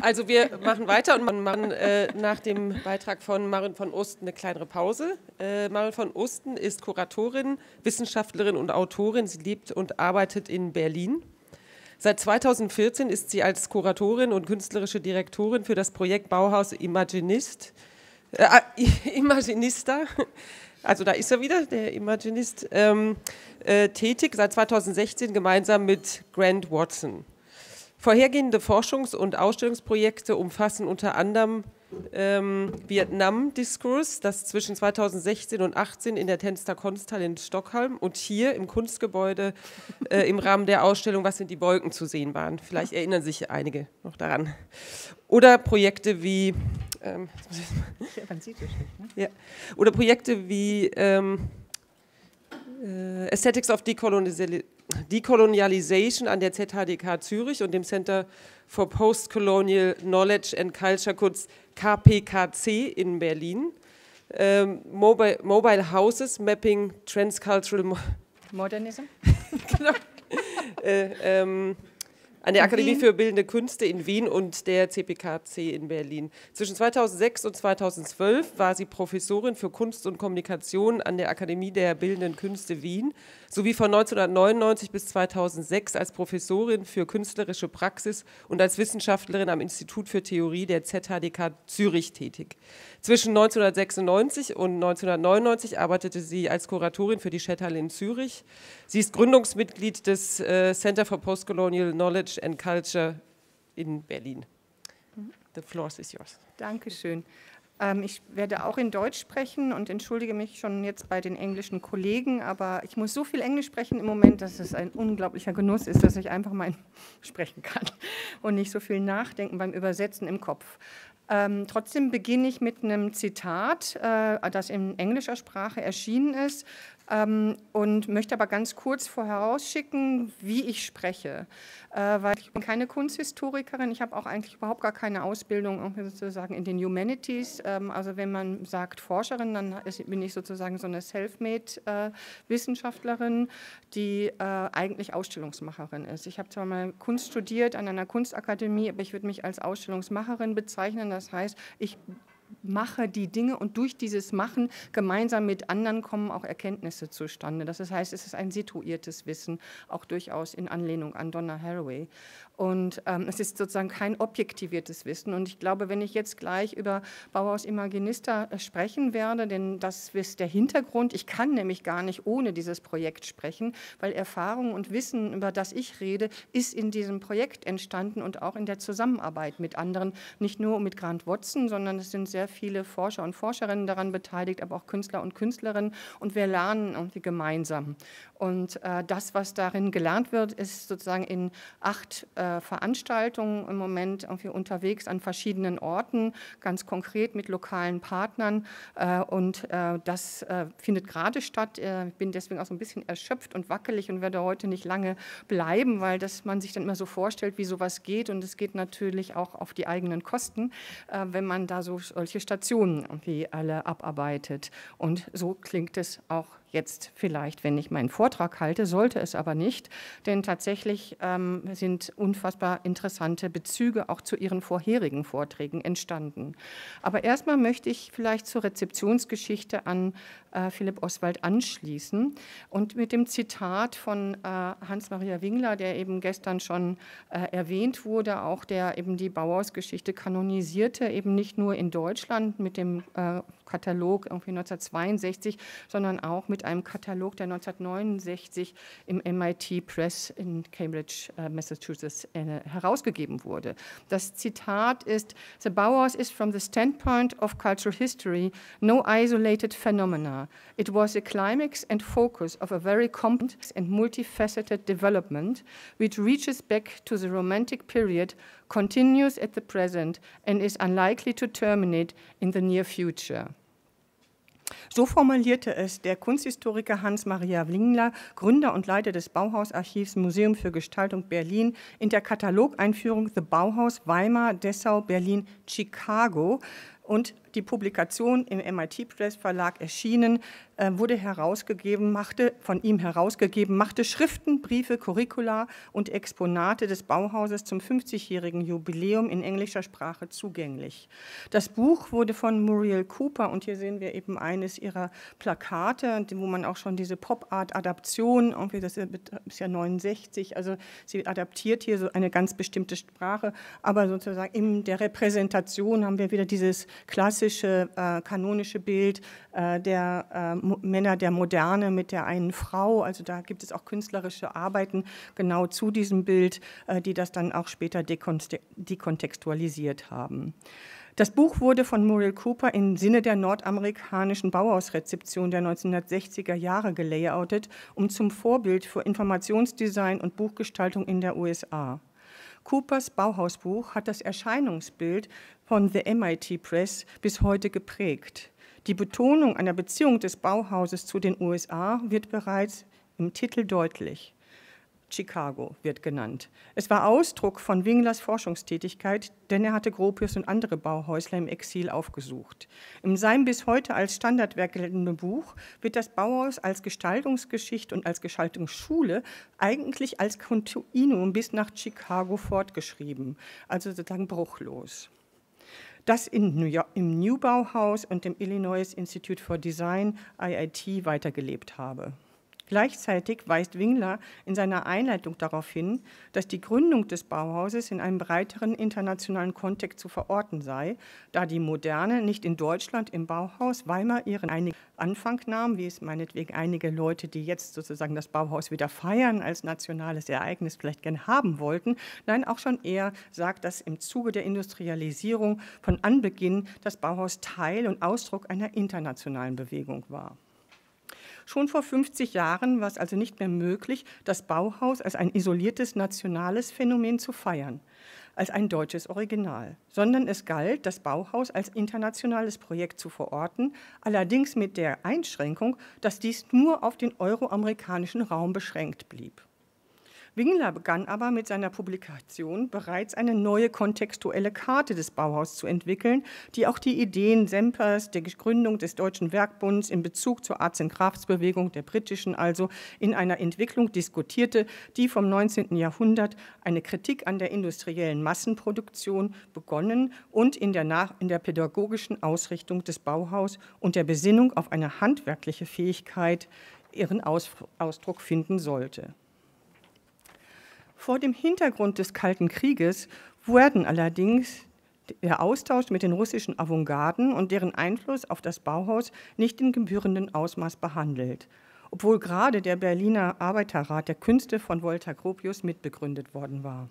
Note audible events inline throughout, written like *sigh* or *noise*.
Also wir machen weiter und machen äh, nach dem Beitrag von Marin von Osten eine kleinere Pause. Äh, Marin von Osten ist Kuratorin, Wissenschaftlerin und Autorin. Sie lebt und arbeitet in Berlin. Seit 2014 ist sie als Kuratorin und künstlerische Direktorin für das Projekt Bauhaus Imaginist, äh, äh *laughs* Imaginista, also da ist er wieder, der Imaginist, ähm, äh, tätig, seit 2016 gemeinsam mit Grant Watson. Vorhergehende Forschungs- und Ausstellungsprojekte umfassen unter anderem ähm, vietnam Discourse, das zwischen 2016 und 18 in der Tänster Kunsthalle in Stockholm und hier im Kunstgebäude äh, im Rahmen der Ausstellung Was sind die Wolken zu sehen waren. Vielleicht erinnern sich einige noch daran. Oder Projekte wie ähm, ja, oder Projekte wie ähm, äh, Aesthetics of Decolonization Decolonialization an der ZHDK Zürich und dem Center for Postcolonial Knowledge and Culture, kurz KPKC in Berlin. Ähm, Mobile, Mobile, Houses Mapping Transcultural Mo Modernism. *laughs* genau. äh, ähm, an der Akademie für Bildende Künste in Wien und der CPKC in Berlin. Zwischen 2006 und 2012 war sie Professorin für Kunst und Kommunikation an der Akademie der Bildenden Künste Wien sowie von 1999 bis 2006 als Professorin für künstlerische Praxis und als Wissenschaftlerin am Institut für Theorie der ZHDK Zürich tätig. Zwischen 1996 und 1999 arbeitete sie als Kuratorin für die Schetthalle in Zürich. Sie ist Gründungsmitglied des äh, Center for Postcolonial Knowledge Language and Culture in Berlin. The floor is yours. Dankeschön. Ähm, ich werde auch in Deutsch sprechen und entschuldige mich schon jetzt bei den englischen Kollegen, aber ich muss so viel Englisch sprechen im Moment, dass es ein unglaublicher Genuss ist, dass ich einfach mal *laughs* sprechen kann und nicht so viel nachdenken beim Übersetzen im Kopf. Ähm, trotzdem beginne ich mit einem Zitat, äh, das in englischer Sprache erschienen ist ähm, und möchte aber ganz kurz vorherausschicken, wie ich spreche, äh, weil ich bin keine Kunsthistorikerin, ich habe auch eigentlich überhaupt gar keine Ausbildung sozusagen in den Humanities. Ähm, also wenn man sagt Forscherin, dann ist, bin ich sozusagen so eine Selfmade-Wissenschaftlerin, äh, die äh, eigentlich Ausstellungsmacherin ist. Ich habe zwar mal Kunst studiert an einer Kunstakademie, aber ich würde mich als Ausstellungsmacherin bezeichnen. Das heißt, ich mache die Dinge und durch dieses Machen gemeinsam mit anderen kommen auch Erkenntnisse zustande. Das heißt, es ist ein situiertes Wissen, auch durchaus in Anlehnung an Donna Haraway. Und ähm, es ist sozusagen kein objektiviertes Wissen. Und ich glaube, wenn ich jetzt gleich über Bauhaus Imaginista äh, sprechen werde, denn das ist der Hintergrund. Ich kann nämlich gar nicht ohne dieses Projekt sprechen, weil Erfahrung und Wissen, über das ich rede, ist in diesem Projekt entstanden und auch in der Zusammenarbeit mit anderen. Nicht nur mit Grant Watson, sondern es sind sehr sehr viele Forscher und Forscherinnen daran beteiligt, aber auch Künstler und Künstlerinnen. Und wir lernen irgendwie gemeinsam. Und äh, das, was darin gelernt wird, ist sozusagen in acht äh, Veranstaltungen im Moment irgendwie unterwegs an verschiedenen Orten, ganz konkret mit lokalen Partnern. Äh, und äh, das äh, findet gerade statt. Äh, ich bin deswegen auch so ein bisschen erschöpft und wackelig und werde heute nicht lange bleiben, weil das man sich dann immer so vorstellt, wie sowas geht. Und es geht natürlich auch auf die eigenen Kosten, wenn man da so solche welche Stationen wie alle abarbeitet. Und so klingt es auch jetzt vielleicht, wenn ich meinen Vortrag halte, sollte es aber nicht, denn tatsächlich ähm, sind unfassbar interessante Bezüge auch zu Ihren vorherigen Vorträgen entstanden. Aber erstmal möchte ich vielleicht zur Rezeptionsgeschichte an äh, Philipp Oswald anschließen und mit dem Zitat von äh, Hans-Maria Wingler, der eben gestern schon äh, erwähnt wurde, auch der eben die Bauhausgeschichte kanonisierte, eben nicht nur in Deutschland mit dem äh, Katalog irgendwie 1962, sondern auch mit einem Katalog, der 1969 im MIT Press in Cambridge, äh, Massachusetts äh, herausgegeben wurde. Das Zitat ist, The Bauhaus is from the standpoint of cultural history no isolated phenomena. It was the climax and focus of a very complex and multifaceted development which reaches back to the Romantic period, continues at the present and is unlikely to terminate in the near future. So formulierte es der Kunsthistoriker Hans-Maria Wlingler, Gründer und Leiter des Bauhausarchivs Museum für Gestaltung Berlin, in der Katalogeinführung The Bauhaus Weimar, Dessau, Berlin, Chicago und die Publikation im MIT Press Verlag erschienen, äh, wurde herausgegeben, machte, von ihm herausgegeben, machte Schriften, Briefe, Curricula und Exponate des Bauhauses zum 50-jährigen Jubiläum in englischer Sprache zugänglich. Das Buch wurde von Muriel Cooper und hier sehen wir eben eines ihrer Plakate, wo man auch schon diese Pop-Art-Adaption, irgendwie das ist ja 69, also sie adaptiert hier so eine ganz bestimmte Sprache, aber sozusagen in der Repräsentation haben wir wieder dieses klassische äh, kanonische Bild äh, der äh, Männer der Moderne mit der einen Frau. Also da gibt es auch künstlerische Arbeiten genau zu diesem Bild, äh, die das dann auch später dekontextualisiert haben. Das Buch wurde von Muriel Cooper im Sinne der nordamerikanischen Bauhausrezeption der 1960er Jahre gelayoutet, um zum Vorbild für Informationsdesign und Buchgestaltung in der USA. Coopers Bauhausbuch hat das Erscheinungsbild von The MIT Press bis heute geprägt. Die Betonung einer Beziehung des Bauhauses zu den USA wird bereits im Titel deutlich. Chicago wird genannt. Es war Ausdruck von Winglers Forschungstätigkeit, denn er hatte Gropius und andere Bauhäusler im Exil aufgesucht. In seinem bis heute als Standardwerk geltenden Buch wird das Bauhaus als Gestaltungsgeschichte und als Gestaltungsschule eigentlich als Kontinuum bis nach Chicago fortgeschrieben, also sozusagen bruchlos das in New York, im New Bauhaus und dem Illinois Institute for Design, IIT, weitergelebt habe. Gleichzeitig weist Wingler in seiner Einleitung darauf hin, dass die Gründung des Bauhauses in einem breiteren internationalen Kontext zu verorten sei, da die Moderne nicht in Deutschland im Bauhaus Weimar ihren Anfang nahm, wie es meinetwegen einige Leute, die jetzt sozusagen das Bauhaus wieder feiern als nationales Ereignis vielleicht gern haben wollten, nein, auch schon eher sagt, dass im Zuge der Industrialisierung von Anbeginn das Bauhaus Teil und Ausdruck einer internationalen Bewegung war. Schon vor 50 Jahren war es also nicht mehr möglich, das Bauhaus als ein isoliertes nationales Phänomen zu feiern, als ein deutsches Original, sondern es galt, das Bauhaus als internationales Projekt zu verorten, allerdings mit der Einschränkung, dass dies nur auf den euroamerikanischen Raum beschränkt blieb. Wingler begann aber mit seiner Publikation bereits eine neue kontextuelle Karte des Bauhaus zu entwickeln, die auch die Ideen Sempers, der Gründung des Deutschen Werkbunds in Bezug zur Arts- und Crafts-Bewegung, der britischen also, in einer Entwicklung diskutierte, die vom 19. Jahrhundert eine Kritik an der industriellen Massenproduktion begonnen und in der, nach, in der pädagogischen Ausrichtung des Bauhaus und der Besinnung auf eine handwerkliche Fähigkeit ihren Aus, Ausdruck finden sollte. Vor dem Hintergrund des Kalten Krieges wurden allerdings der Austausch mit den russischen Avantgarden und deren Einfluss auf das Bauhaus nicht in gebührendem Ausmaß behandelt, obwohl gerade der Berliner Arbeiterrat der Künste von Volta Gropius mitbegründet worden war.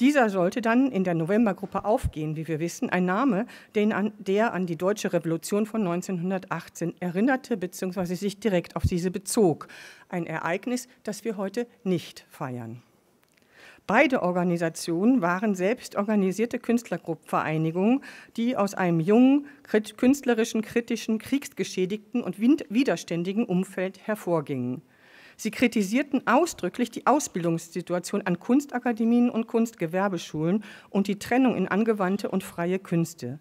Dieser sollte dann in der Novembergruppe aufgehen, wie wir wissen, ein Name, an, der an die deutsche Revolution von 1918 erinnerte bzw. sich direkt auf diese bezog, ein Ereignis, das wir heute nicht feiern. Beide Organisationen waren selbst organisierte Künstlergruppenvereinigungen, die aus einem jungen, künstlerischen, kritischen, kriegsgeschädigten und widerständigen Umfeld hervorgingen. Sie kritisierten ausdrücklich die Ausbildungssituation an Kunstakademien und Kunstgewerbeschulen und die Trennung in angewandte und freie Künste.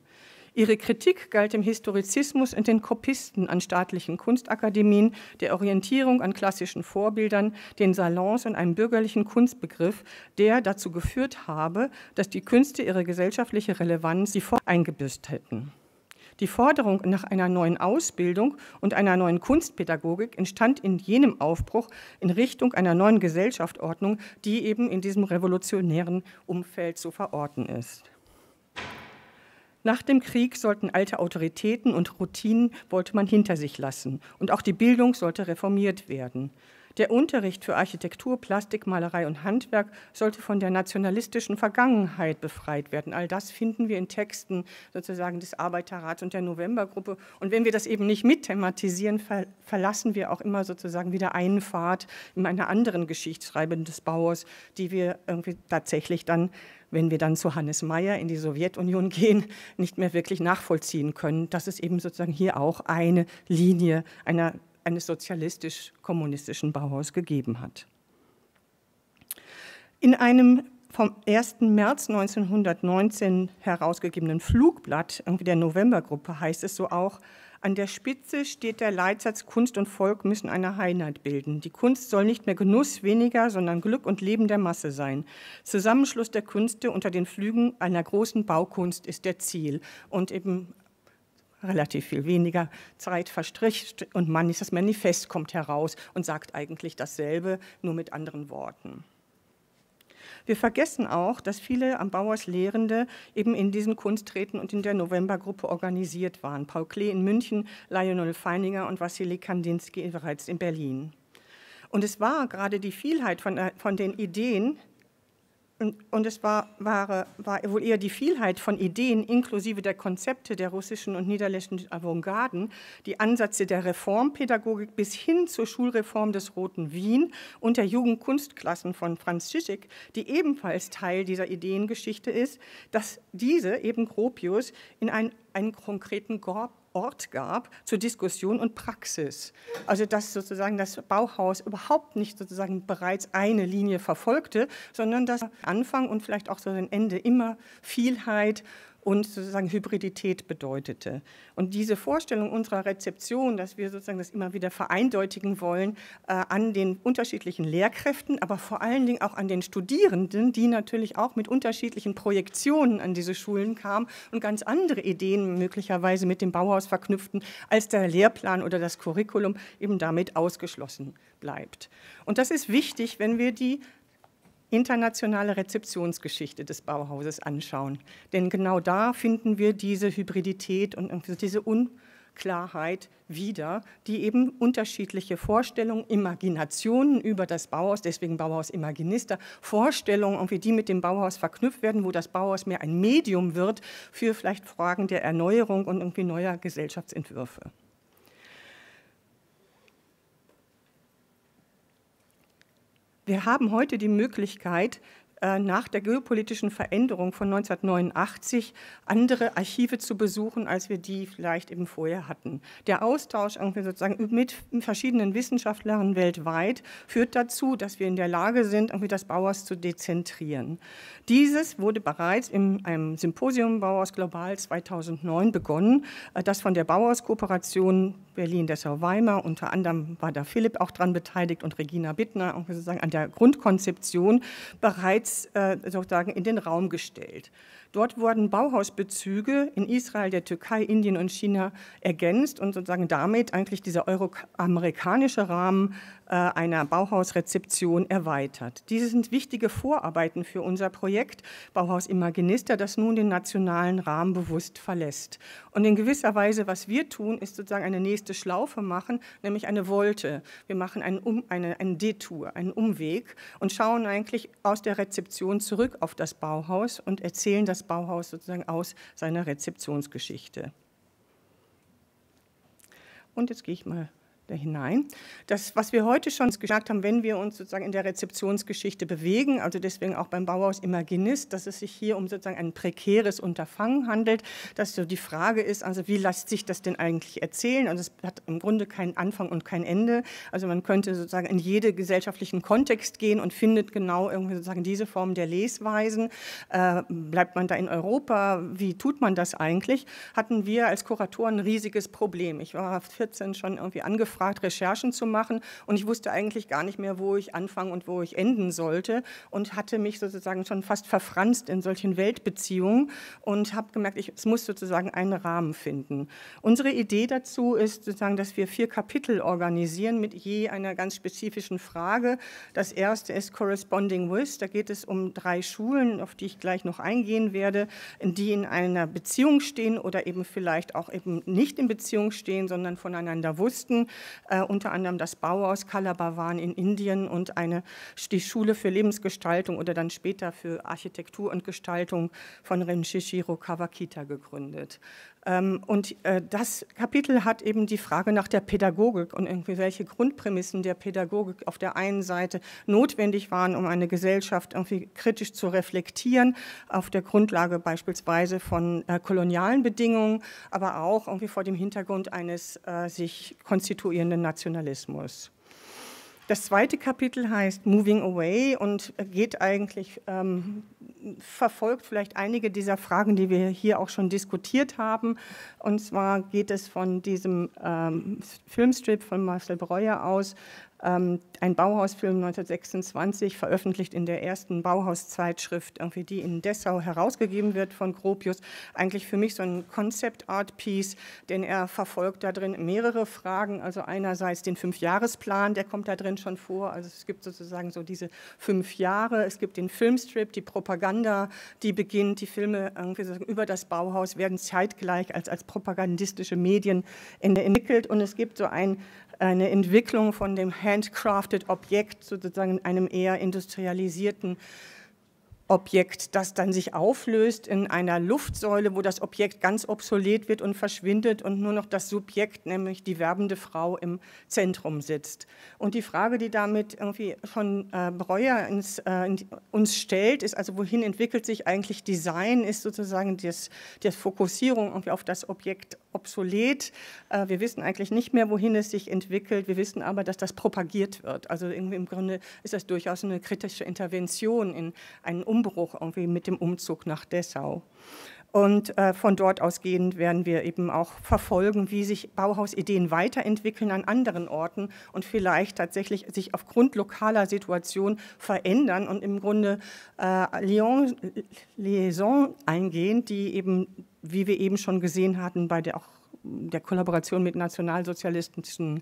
Ihre Kritik galt dem Historizismus und den Kopisten an staatlichen Kunstakademien, der Orientierung an klassischen Vorbildern, den Salons und einem bürgerlichen Kunstbegriff, der dazu geführt habe, dass die Künste ihre gesellschaftliche Relevanz sie vor eingebüßt hätten. Die Forderung nach einer neuen Ausbildung und einer neuen Kunstpädagogik entstand in jenem Aufbruch in Richtung einer neuen Gesellschaftsordnung, die eben in diesem revolutionären Umfeld zu verorten ist. Nach dem Krieg sollten alte Autoritäten und Routinen wollte man hinter sich lassen und auch die Bildung sollte reformiert werden. Der Unterricht für Architektur, Plastik, Malerei und Handwerk sollte von der nationalistischen Vergangenheit befreit werden. All das finden wir in Texten sozusagen des Arbeiterrats und der Novembergruppe. Und wenn wir das eben nicht mitthematisieren, verlassen wir auch immer sozusagen wieder einen Pfad in einer anderen Geschichtsschreibung des Bauers, die wir irgendwie tatsächlich dann wenn wir dann zu Hannes Mayer in die Sowjetunion gehen, nicht mehr wirklich nachvollziehen können, dass es eben sozusagen hier auch eine Linie einer, eines sozialistisch-kommunistischen Bauhaus gegeben hat. In einem vom 1. März 1919 herausgegebenen Flugblatt der Novembergruppe heißt es so auch, an der Spitze steht der Leitsatz, Kunst und Volk müssen eine Einheit bilden. Die Kunst soll nicht mehr Genuss weniger, sondern Glück und Leben der Masse sein. Zusammenschluss der Künste unter den Flügen einer großen Baukunst ist der Ziel. Und eben relativ viel weniger Zeit verstrich und man ist das Manifest kommt heraus und sagt eigentlich dasselbe, nur mit anderen Worten. Wir vergessen auch, dass viele am Bauers Lehrende eben in diesen Kunsträten und in der Novembergruppe organisiert waren. Paul Klee in München, Lionel Feininger und Wassily Kandinsky bereits in Berlin. Und es war gerade die Vielheit von, äh, von den Ideen, und, und es war, war, war wohl eher die Vielheit von Ideen inklusive der Konzepte der russischen und niederländischen Avantgarden, die Ansätze der Reformpädagogik bis hin zur Schulreform des Roten Wien und der Jugendkunstklassen von Franz Zizek, die ebenfalls Teil dieser Ideengeschichte ist, dass diese eben Gropius in einen, einen konkreten Gorb Ort gab zur Diskussion und Praxis. Also dass sozusagen das Bauhaus überhaupt nicht sozusagen bereits eine Linie verfolgte, sondern dass Anfang und vielleicht auch so ein Ende immer Vielheit und sozusagen Hybridität bedeutete. Und diese Vorstellung unserer Rezeption, dass wir sozusagen das immer wieder vereindeutigen wollen, äh, an den unterschiedlichen Lehrkräften, aber vor allen Dingen auch an den Studierenden, die natürlich auch mit unterschiedlichen Projektionen an diese Schulen kamen und ganz andere Ideen möglicherweise mit dem Bauhaus verknüpften, als der Lehrplan oder das Curriculum eben damit ausgeschlossen bleibt. Und das ist wichtig, wenn wir die internationale Rezeptionsgeschichte des Bauhauses anschauen. Denn genau da finden wir diese Hybridität und diese Unklarheit wieder, die eben unterschiedliche Vorstellungen, Imaginationen über das Bauhaus, deswegen Bauhaus Imaginister, Vorstellungen, irgendwie die mit dem Bauhaus verknüpft werden, wo das Bauhaus mehr ein Medium wird für vielleicht Fragen der Erneuerung und irgendwie neuer Gesellschaftsentwürfe. Wir haben heute die Möglichkeit, äh, nach der geopolitischen Veränderung von 1989 andere Archive zu besuchen, als wir die vielleicht eben vorher hatten. Der Austausch sozusagen mit verschiedenen Wissenschaftlern weltweit führt dazu, dass wir in der Lage sind, irgendwie das Bauers zu dezentrieren. Dieses wurde bereits in einem Symposium Bauers Global 2009 begonnen, äh, das von der Bauers Kooperation Berlin-Dessau-Weimar, unter anderem war da Philipp auch dran beteiligt und Regina Bittner sozusagen an der Grundkonzeption bereits äh, sozusagen in den Raum gestellt. Dort wurden Bauhausbezüge in Israel, der Türkei, Indien und China ergänzt und sozusagen damit eigentlich dieser euroamerikanische Rahmen äh, einer Bauhausrezeption erweitert. Diese sind wichtige Vorarbeiten für unser Projekt Bauhaus Imaginista, das nun den nationalen Rahmen bewusst verlässt. Und in gewisser Weise, was wir tun, ist sozusagen eine nächste Schlaufe machen, nämlich eine Wolte. Wir machen einen, um, eine, einen Detour, einen Umweg und schauen eigentlich aus der Rezeption zurück auf das Bauhaus und erzählen das Bauhaus sozusagen aus seiner Rezeptionsgeschichte. Und jetzt gehe ich mal da hinein. Das, was wir heute schon gesagt haben, wenn wir uns sozusagen in der Rezeptionsgeschichte bewegen, also deswegen auch beim Bauhaus Imaginist, dass es sich hier um sozusagen ein prekäres Unterfangen handelt, dass so die Frage ist, also wie lässt sich das denn eigentlich erzählen? Also es hat im Grunde keinen Anfang und kein Ende. Also man könnte sozusagen in jede gesellschaftlichen Kontext gehen und findet genau irgendwie sozusagen diese Form der Lesweisen. Äh, bleibt man da in Europa? Wie tut man das eigentlich? Hatten wir als Kuratoren ein riesiges Problem. Ich war 14 schon irgendwie angefangen angefragt, Recherchen zu machen. Und ich wusste eigentlich gar nicht mehr, wo ich anfangen und wo ich enden sollte. Und hatte mich sozusagen schon fast verfranst in solchen Weltbeziehungen und habe gemerkt, ich, es muss sozusagen einen Rahmen finden. Unsere Idee dazu ist sozusagen, dass wir vier Kapitel organisieren mit je einer ganz spezifischen Frage. Das erste ist Corresponding With. Da geht es um drei Schulen, auf die ich gleich noch eingehen werde, die in einer Beziehung stehen oder eben vielleicht auch eben nicht in Beziehung stehen, sondern voneinander wussten äh, unter anderem das Bauhaus Calabawan in Indien und eine, die Schule für Lebensgestaltung oder dann später für Architektur und Gestaltung von Renshishiro Kawakita gegründet. Ähm, und äh, das Kapitel hat eben die Frage nach der Pädagogik und irgendwie welche Grundprämissen der Pädagogik auf der einen Seite notwendig waren, um eine Gesellschaft irgendwie kritisch zu reflektieren, auf der Grundlage beispielsweise von äh, kolonialen Bedingungen, aber auch irgendwie vor dem Hintergrund eines äh, sich konstituierenden konstituierenden Nationalismus. Das zweite Kapitel heißt Moving Away und geht eigentlich, ähm, verfolgt vielleicht einige dieser Fragen, die wir hier auch schon diskutiert haben. Und zwar geht es von diesem ähm, Filmstrip von Marcel Breuer aus, ähm, ein Bauhausfilm 1926, veröffentlicht in der ersten Bauhauszeitschrift, die in Dessau herausgegeben wird von Gropius. Eigentlich für mich so ein Concept Art Piece, denn er verfolgt da drin mehrere Fragen. Also einerseits den Fünfjahresplan, der kommt da drin schon vor. Also es gibt sozusagen so diese fünf Jahre. Es gibt den Filmstrip, die Propaganda, die beginnt. Die Filme irgendwie so über das Bauhaus werden zeitgleich als, als propagandistische Medien entwickelt. Und es gibt so ein eine Entwicklung von dem handcrafted Objekt, sozusagen einem eher industrialisierten Objekt, das dann sich auflöst in einer Luftsäule, wo das Objekt ganz obsolet wird und verschwindet und nur noch das Subjekt, nämlich die werbende Frau, im Zentrum sitzt. Und die Frage, die damit irgendwie schon äh, Breuer ins, äh, uns stellt, ist also, wohin entwickelt sich eigentlich Design? Ist sozusagen das, die Fokussierung irgendwie auf das Objekt obsolet? Äh, wir wissen eigentlich nicht mehr, wohin es sich entwickelt. Wir wissen aber, dass das propagiert wird. Also irgendwie im Grunde ist das durchaus eine kritische Intervention in einen Umgang Umbruch irgendwie mit dem Umzug nach Dessau. Und äh, von dort ausgehend werden wir eben auch verfolgen, wie sich Bauhausideen weiterentwickeln an anderen Orten und vielleicht tatsächlich sich aufgrund lokaler Situation verändern und im Grunde äh, Liaison, Liaison eingehen, die eben, wie wir eben schon gesehen hatten, bei der, auch der Kollaboration mit nationalsozialistischen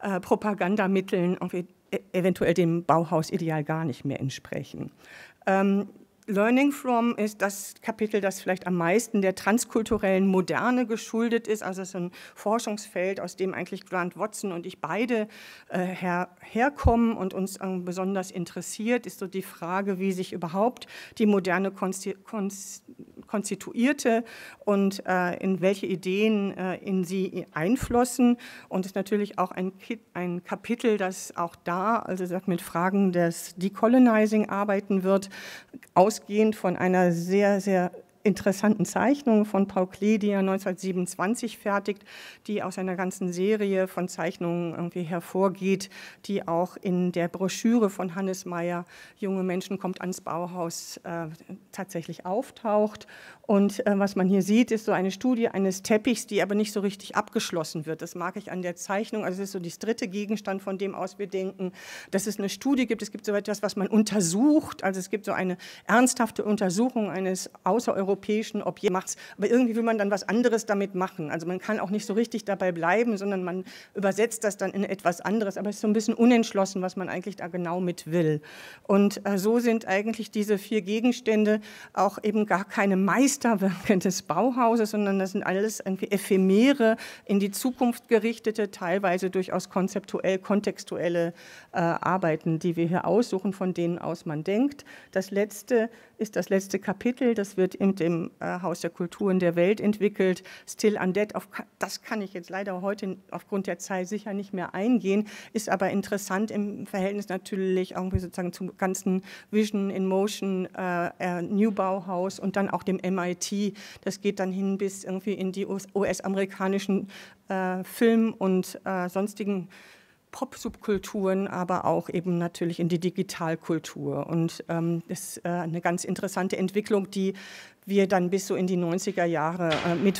äh, Propagandamitteln irgendwie e-, eventuell dem Bauhausideal gar nicht mehr entsprechen. Ähm, Learning from ist das Kapitel, das vielleicht am meisten der transkulturellen Moderne geschuldet ist. Also es ist ein Forschungsfeld, aus dem eigentlich Grant Watson und ich beide äh, her, herkommen und uns äh, besonders interessiert, ist so die Frage, wie sich überhaupt die moderne Konst konstituierte und äh, in welche Ideen äh, in sie einflossen. Und es ist natürlich auch ein, ein Kapitel, das auch da, also sagt mit Fragen des Decolonizing arbeiten wird, ausgehend von einer sehr, sehr interessanten Zeichnungen von Paul Klee, die er 1927 fertigt, die aus einer ganzen Serie von Zeichnungen irgendwie hervorgeht, die auch in der Broschüre von Hannes Meyer Junge Menschen kommt ans Bauhaus äh, tatsächlich auftaucht. Und äh, was man hier sieht, ist so eine Studie eines Teppichs, die aber nicht so richtig abgeschlossen wird. Das mag ich an der Zeichnung. Also es ist so das dritte Gegenstand, von dem aus wir denken, dass es eine Studie gibt. Es gibt so etwas, was man untersucht. Also es gibt so eine ernsthafte Untersuchung eines außereuropäischen europäischen Objekt macht. Aber irgendwie will man dann was anderes damit machen. Also man kann auch nicht so richtig dabei bleiben, sondern man übersetzt das dann in etwas anderes. Aber es ist so ein bisschen unentschlossen, was man eigentlich da genau mit will. Und äh, so sind eigentlich diese vier Gegenstände auch eben gar keine Meisterwerke des Bauhauses, sondern das sind alles irgendwie ephemere, in die Zukunft gerichtete, teilweise durchaus konzeptuell, kontextuelle äh, Arbeiten, die wir hier aussuchen, von denen aus man denkt. Das letzte ist das letzte Kapitel, das wird in dem äh, Haus der Kulturen der Welt entwickelt. Still Undead, auf, das kann ich jetzt leider heute aufgrund der Zeit sicher nicht mehr eingehen, ist aber interessant im Verhältnis natürlich irgendwie sozusagen zum ganzen Vision in Motion, äh, äh New Bauhaus und dann auch dem MIT. Das geht dann hin bis irgendwie in die US-amerikanischen äh, Film- und äh, sonstigen Pop-Subkulturen, aber auch eben natürlich in die Digitalkultur. Und ähm, das ist äh, eine ganz interessante Entwicklung, die wir dann bis so in die 90er Jahre äh, mit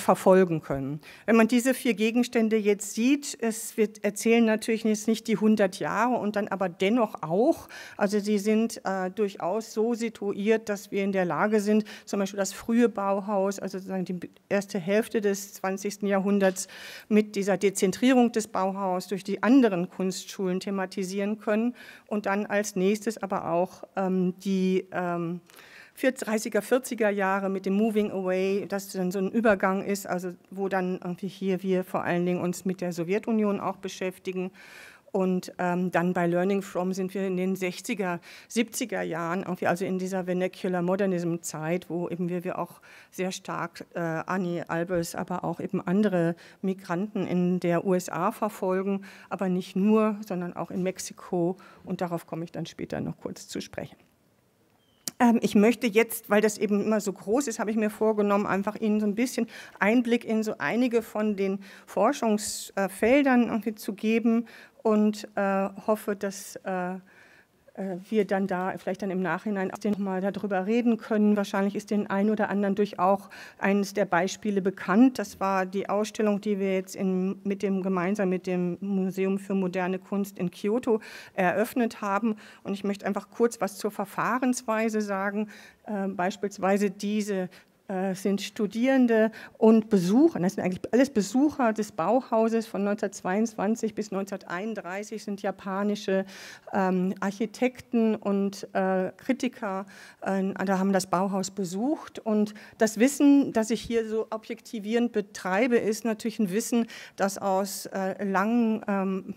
können. Wenn man diese vier Gegenstände jetzt sieht, es wird erzählen natürlich jetzt nicht die 100 Jahre und dann aber dennoch auch, also sie sind äh, durchaus so situiert, dass wir in der Lage sind, zum Beispiel das frühe Bauhaus, also sozusagen die erste Hälfte des 20. Jahrhunderts mit dieser Dezentrierung des Bauhaus durch die anderen Kunstschulen thematisieren können und dann als nächstes aber auch ähm, die ähm, 30er, 40er Jahre mit dem Moving Away, dass dann so ein Übergang ist, also wo dann irgendwie hier wir vor allen Dingen uns mit der Sowjetunion auch beschäftigen. Und ähm, dann bei Learning From sind wir in den 60er, 70er Jahren, irgendwie also in dieser Vernacular Modernism Zeit, wo eben wir, wir auch sehr stark äh, Annie Albers, aber auch eben andere Migranten in der USA verfolgen, aber nicht nur, sondern auch in Mexiko. Und darauf komme ich dann später noch kurz zu sprechen. Ähm, ich möchte jetzt, weil das eben immer so groß ist, habe ich mir vorgenommen, einfach Ihnen so ein bisschen Einblick in so einige von den Forschungsfeldern äh, zu geben und äh, hoffe, dass äh, äh, wir dann da vielleicht dann im Nachhinein auch nochmal darüber reden können. Wahrscheinlich ist den einen oder anderen durch auch eines der Beispiele bekannt. Das war die Ausstellung, die wir jetzt in, mit dem, gemeinsam mit dem Museum für moderne Kunst in Kyoto eröffnet haben. Und ich möchte einfach kurz was zur Verfahrensweise sagen. Äh, beispielsweise diese äh, sind Studierende und Besucher, das sind eigentlich alles Besucher des Bauhauses von 1922 bis 1931, sind japanische ähm, Architekten und äh, Kritiker, äh, da haben das Bauhaus besucht. Und das Wissen, das ich hier so objektivierend betreibe, ist natürlich ein Wissen, das aus äh, langen... Ähm,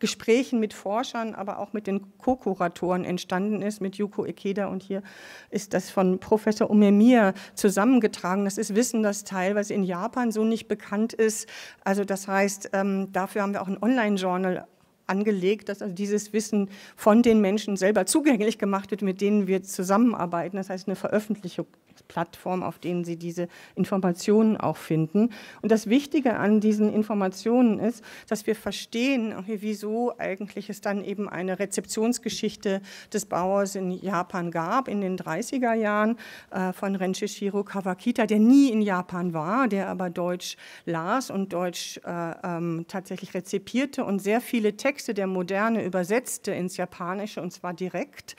Gesprächen mit Forschern, aber auch mit den Co-Kuratoren entstanden ist, mit Yuko Ikeda. Und hier ist das von Professor Umemir zusammengetragen. Das ist Wissen, das teilweise in Japan so nicht bekannt ist. Also das heißt, ähm, dafür haben wir auch ein Online-Journal angelegt, dass also dieses Wissen von den Menschen selber zugänglich gemacht wird, mit denen wir zusammenarbeiten. Das heißt, eine Veröffentlichung Plattformen, auf denen Sie diese Informationen auch finden. Und das Wichtige an diesen Informationen ist, dass wir verstehen, wieso eigentlich es dann eben eine Rezeptionsgeschichte des Bauers in Japan gab in den 30er Jahren äh, von Renshishiro Kawakita, der nie in Japan war, der aber Deutsch las und Deutsch äh, ähm, tatsächlich rezipierte und sehr viele Texte der Moderne übersetzte ins Japanische und zwar direkt.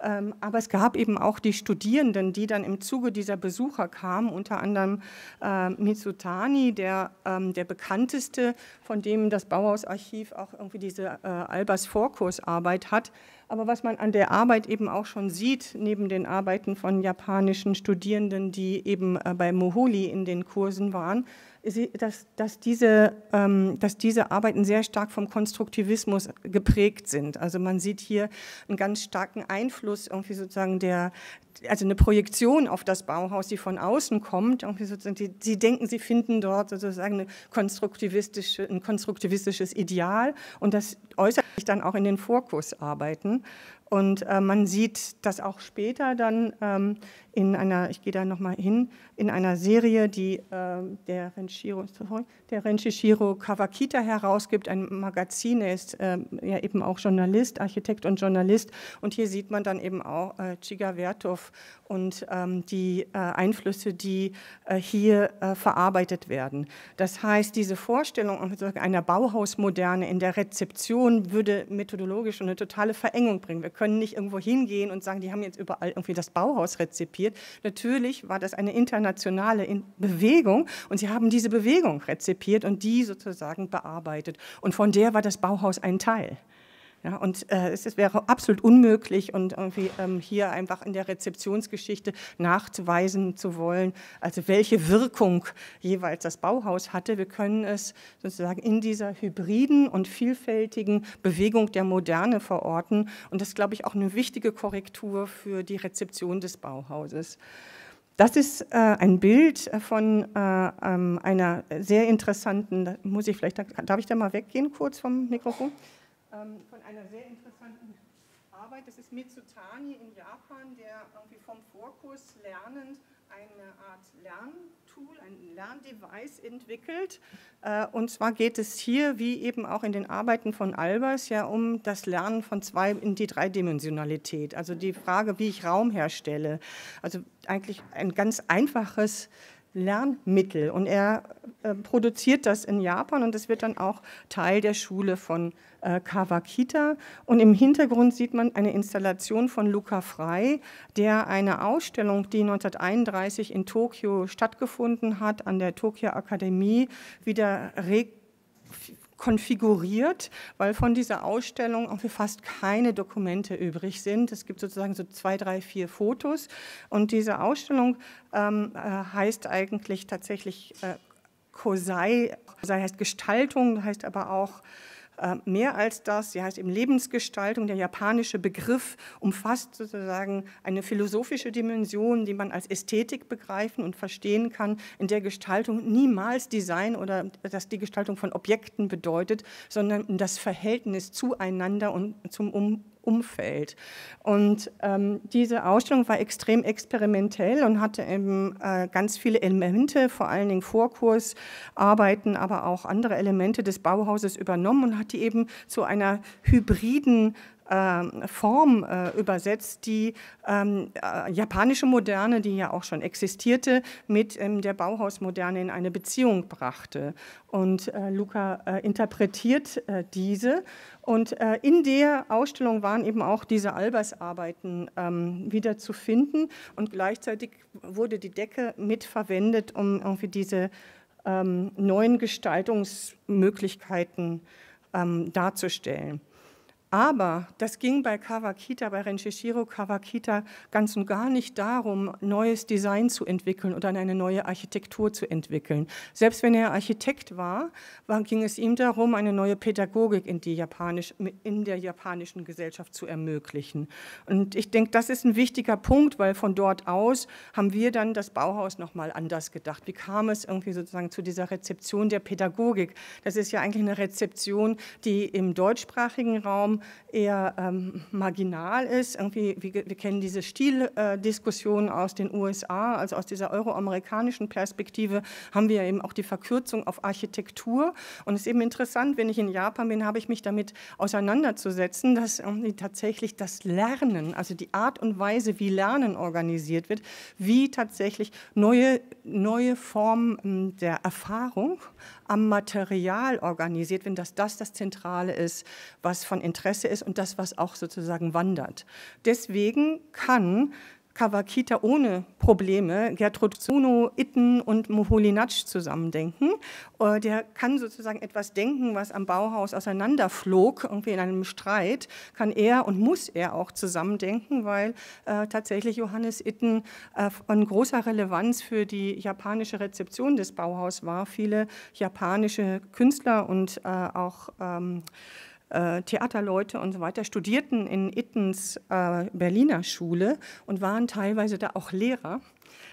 Ähm, aber es gab eben auch die Studierenden, die dann im Zuge dieser Besucher kamen, unter anderem äh, Mitsutani, der, ähm, der bekannteste, von dem das Bauhausarchiv auch irgendwie diese äh, Albers Vorkursarbeit hat. Aber was man an der Arbeit eben auch schon sieht, neben den Arbeiten von japanischen Studierenden, die eben äh, bei Moholi in den Kursen waren, dass, dass, diese, ähm, dass diese Arbeiten sehr stark vom Konstruktivismus geprägt sind. Also man sieht hier einen ganz starken Einfluss irgendwie sozusagen der, also eine Projektion auf das Bauhaus, die von außen kommt. Irgendwie sozusagen die, sie denken, sie finden dort sozusagen eine konstruktivistische, ein konstruktivistisches Ideal und das äußert sich dann auch in den Fokusarbeiten. Und äh, man sieht das auch später dann ähm, in einer, ich gehe da nochmal hin, in einer Serie, die äh, der, Renshiro, sorry, der Renshishiro Kawakita herausgibt, ein Magazin. Er ist äh, ja eben auch Journalist, Architekt und Journalist. Und hier sieht man dann eben auch äh, Chigavertov und ähm, die äh, Einflüsse, die äh, hier äh, verarbeitet werden. Das heißt, diese Vorstellung einer Bauhausmoderne in der Rezeption würde methodologisch eine totale Verengung bringen. Wir können nicht irgendwo hingehen und sagen, die haben jetzt überall irgendwie das Bauhaus rezipiert. Natürlich war das eine internationale in Bewegung und sie haben diese Bewegung rezipiert und die sozusagen bearbeitet. Und von der war das Bauhaus ein Teil. Ja, und äh, es, es, wäre absolut unmöglich und irgendwie ähm, hier einfach in der Rezeptionsgeschichte nachzuweisen zu wollen, also welche Wirkung jeweils das Bauhaus hatte. Wir können es sozusagen in dieser hybriden und vielfältigen Bewegung der Moderne verorten. Und das ist, glaube ich, auch eine wichtige Korrektur für die Rezeption des Bauhauses. Das ist äh, ein Bild von äh, ähm, einer sehr interessanten, muss ich vielleicht, darf ich da mal weggehen kurz vom Mikrofon? Ähm, von einer sehr interessanten Arbeit. Das ist Mitsutani in Japan, der irgendwie vom Vorkurs lernend eine Art Lerntool, ein Lerndevice entwickelt. Äh, und zwar geht es hier, wie eben auch in den Arbeiten von Albers, ja um das Lernen von zwei in die Dreidimensionalität. Also die Frage, wie ich Raum herstelle. Also eigentlich ein ganz einfaches Lernmittel. Und er äh, produziert das in Japan und das wird dann auch Teil der Schule von äh, Kawakita. Und im Hintergrund sieht man eine Installation von Luca Frey, der eine Ausstellung, die 1931 in Tokio stattgefunden hat, an der Tokio Akademie, wieder konfiguriert, weil von dieser Ausstellung auch für fast keine Dokumente übrig sind. Es gibt sozusagen so zwei, drei, vier Fotos. Und diese Ausstellung ähm, äh, heißt eigentlich tatsächlich äh, Kosei. Kosei heißt Gestaltung, heißt aber auch äh, mehr als das. Sie heißt eben Lebensgestaltung. Der japanische Begriff umfasst sozusagen eine philosophische Dimension, die man als Ästhetik begreifen und verstehen kann, in der Gestaltung niemals Design oder dass die Gestaltung von Objekten bedeutet, sondern das Verhältnis zueinander und zum um Umfeld. Und ähm, diese Ausstellung war extrem experimentell und hatte eben äh, ganz viele Elemente, vor allen Dingen Vorkursarbeiten, aber auch andere Elemente des Bauhauses übernommen und hat die eben zu einer hybriden ähm, Form äh, übersetzt, die ähm, äh, japanische Moderne, die ja auch schon existierte, mit ähm, der Bauhausmoderne in eine Beziehung brachte. Und äh, Luca interpretiert diese. Und in der Ausstellung waren eben auch diese Albers-Arbeiten wieder zu finden. Und gleichzeitig wurde die Decke mitverwendet, um irgendwie diese neuen Gestaltungsmöglichkeiten darzustellen. Aber das ging bei Kawakita, bei Renshishiro Kawakita ganz und gar nicht darum, neues Design zu entwickeln oder eine neue Architektur zu entwickeln. Selbst wenn er Architekt war, ging es ihm darum, eine neue Pädagogik in, Japanisch, in der japanischen Gesellschaft zu ermöglichen. Und ich denke, das ist ein wichtiger Punkt, weil von dort aus haben wir dann das Bauhaus nochmal anders gedacht. Wie kam es irgendwie sozusagen zu dieser Rezeption der Pädagogik? Das ist ja eigentlich eine Rezeption, die im deutschsprachigen Raum eher ähm, marginal ist. Irgendwie, wir, wir kennen diese Stildiskussion aus den USA, also aus dieser euroamerikanischen Perspektive haben wir eben auch die Verkürzung auf Architektur. Und es ist eben interessant, wenn ich in Japan bin, habe ich mich damit auseinanderzusetzen, dass irgendwie tatsächlich das Lernen, also die Art und Weise, wie Lernen organisiert wird, wie tatsächlich neue, neue Formen hm, der Erfahrung am Material organisiert werden, dass das das Zentrale ist, was von Interesse Interesse ist und das, was auch sozusagen wandert. Deswegen kann Kawakita ohne Probleme Gertrud Zuno, Itten und Moholy-Nagy zusammendenken. Äh, der kann sozusagen etwas denken, was am Bauhaus auseinanderflog, irgendwie in einem Streit, kann er und muss er auch zusammendenken, weil äh, tatsächlich Johannes Itten äh, von großer Relevanz für die japanische Rezeption des Bauhaus war. Viele japanische Künstler und äh, auch ähm, äh, Theaterleute und so weiter studierten in Ittens äh, Berliner Schule und waren teilweise da auch Lehrer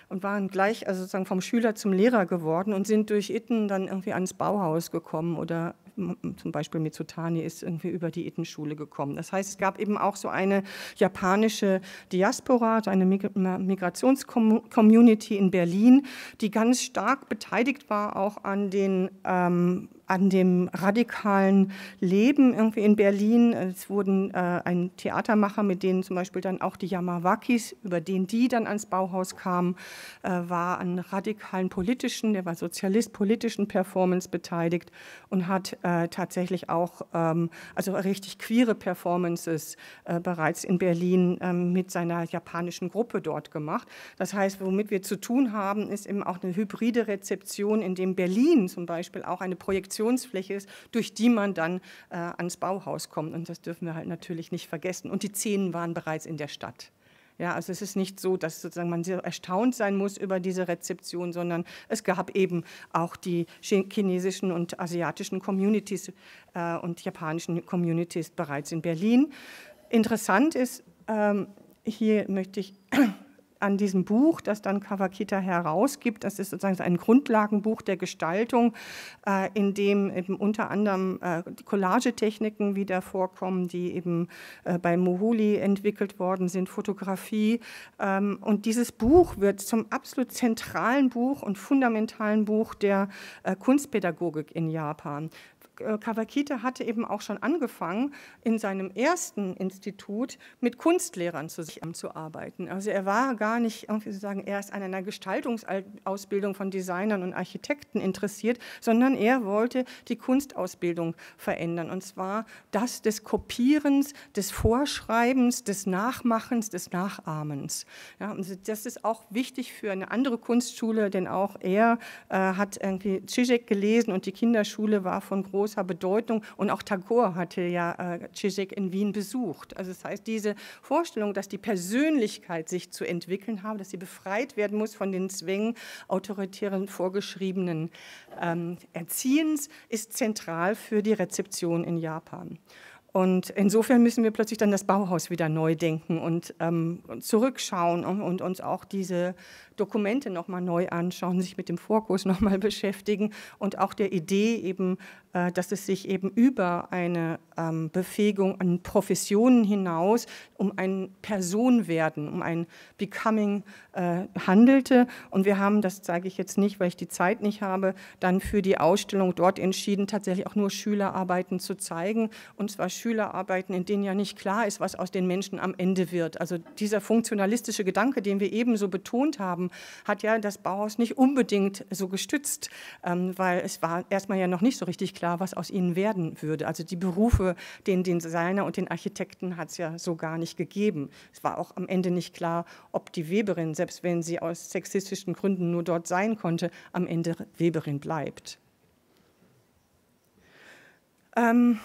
und waren gleich also sozusagen vom Schüler zum Lehrer geworden und sind durch Itten dann irgendwie ans Bauhaus gekommen oder zum Beispiel Mitsutani ist irgendwie über die Itten-Schule gekommen. Das heißt, es gab eben auch so eine japanische Diaspora, so eine Migrationscommunity in Berlin, die ganz stark beteiligt war auch an den ähm, an dem radikalen Leben irgendwie in Berlin. Es wurden äh, ein Theatermacher, mit denen zum Beispiel dann auch die Yamawakis, über den die dann ans Bauhaus kamen, äh, war an radikalen politischen, der war Sozialist, politischen Performance beteiligt und hat äh, tatsächlich auch ähm, also richtig queere Performances äh, bereits in Berlin ähm, mit seiner japanischen Gruppe dort gemacht. Das heißt, womit wir zu tun haben, ist eben auch eine hybride Rezeption, in dem Berlin zum Beispiel auch eine Projektion Projektionsfläche ist, durch die man dann äh, ans Bauhaus kommt. Und das dürfen wir halt natürlich nicht vergessen. Und die Szenen waren bereits in der Stadt. Ja, also es ist nicht so, dass sozusagen man sehr erstaunt sein muss über diese Rezeption, sondern es gab eben auch die chinesischen und asiatischen Communities äh, und japanischen Communities bereits in Berlin. Interessant ist, ähm, hier möchte ich an diesem Buch, das dann Kawakita herausgibt. Das ist sozusagen ein Grundlagenbuch der Gestaltung, äh, in dem eben unter anderem äh, Collagetechniken wieder vorkommen, die eben äh, bei Mohuli entwickelt worden sind, Fotografie. Ähm, und dieses Buch wird zum absolut zentralen Buch und fundamentalen Buch der Kunstpädagogik in Japan. Äh, Kawakita hatte eben auch schon angefangen, in seinem ersten Institut mit Kunstlehrern zusammenzuarbeiten. Also er war gar nicht, irgendwie sagen, erst an einer Gestaltungsausbildung von Designern und Architekten interessiert, sondern er wollte die Kunstausbildung verändern. Und zwar das des Kopierens, des Vorschreibens, des Nachmachens, des Nachahmens. Ja, und das ist auch wichtig für eine andere Kunstschule, denn auch er äh, hat irgendwie Zizek gelesen und die Kinderschule war von großem großer Bedeutung. Und auch Tagore hatte ja äh, Zizek in Wien besucht. Also das heißt, diese Vorstellung, dass die Persönlichkeit sich zu entwickeln habe, dass sie befreit werden muss von den Zwängen autoritären vorgeschriebenen ähm, Erziehens, ist zentral für die Rezeption in Japan. Und insofern müssen wir plötzlich dann das Bauhaus wieder neu denken und, ähm, zurückschauen und, und, uns auch diese Dokumente nochmal neu anschauen, sich mit dem Vorkurs nochmal beschäftigen und auch der Idee eben äh, dass es sich eben über eine ähm, Befähigung an Professionen hinaus um ein Personwerden, um ein Becoming äh, handelte. Und wir haben, das zeige ich jetzt nicht, weil ich die Zeit nicht habe, dann für die Ausstellung dort entschieden, tatsächlich auch nur Schülerarbeiten zu zeigen. Und zwar Schülerarbeiten, in denen ja nicht klar ist, was aus den Menschen am Ende wird. Also dieser funktionalistische Gedanke, den wir eben so betont haben, hat ja das Bauhaus nicht unbedingt so gestützt, ähm, weil es war erstmal ja noch nicht so richtig klar, klar, was aus ihnen werden würde. Also die Berufe, den, Designer und den Architekten hat es ja so gar nicht gegeben. Es war auch am Ende nicht klar, ob die Weberin, selbst wenn sie aus sexistischen Gründen nur dort sein konnte, am Ende Weberin bleibt. Ähm,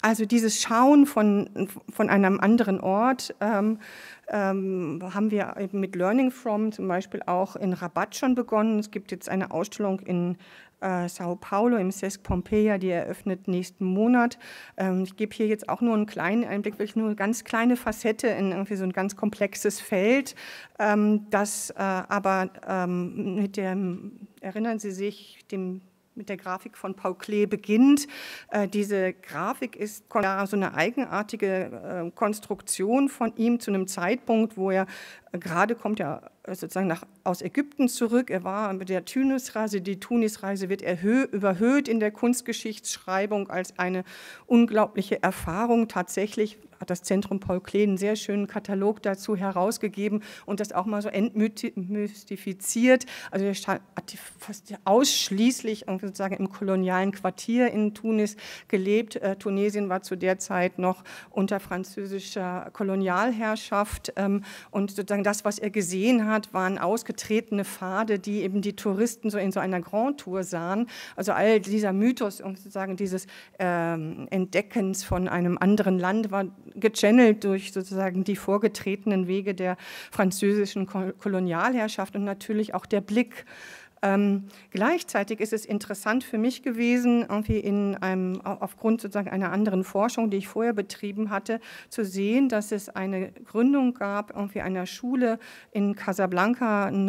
also dieses Schauen von, von einem anderen Ort ähm, ähm, haben wir eben mit Learning From zum Beispiel auch in Rabat schon begonnen. Es gibt jetzt eine Ausstellung in äh, Sao Paulo im SESC Pompeia, die eröffnet nächsten Monat. Ähm, ich gebe hier jetzt auch nur einen kleinen Einblick, wirklich nur eine ganz kleine Facette in irgendwie so ein ganz komplexes Feld, ähm, das äh, aber ähm, mit dem, erinnern Sie sich, dem mit der Grafik von Paul Klee beginnt. Äh, diese Grafik ist so eine eigenartige äh, Konstruktion von ihm zu einem Zeitpunkt, wo er gerade kommt ja sozusagen nach, aus Ägypten zurück. Er war mit der Tunisreise. Die Tunisreise wird erhö, überhöht in der Kunstgeschichtsschreibung als eine unglaubliche Erfahrung. Tatsächlich hat das Zentrum Paul Klee einen sehr schönen Katalog dazu herausgegeben und das auch mal so entmystifiziert. Also er hat fast ausschließlich sozusagen im kolonialen Quartier in Tunis gelebt. Äh, Tunesien war zu der Zeit noch unter französischer Kolonialherrschaft ähm, und sozusagen das, was er gesehen hat, waren ausgetretene Pfade, die eben die Touristen so in so einer Grand Tour sahen. Also all dieser Mythos und sozusagen dieses ähm, Entdeckens von einem anderen Land war gechannelt durch sozusagen die vorgetretenen Wege der französischen Kolonialherrschaft und natürlich auch der Blick ähm, gleichzeitig ist es interessant für mich gewesen, irgendwie in einem, aufgrund sozusagen einer anderen Forschung, die ich vorher betrieben hatte, zu sehen, dass es eine Gründung gab, irgendwie einer Schule in Casablanca, in,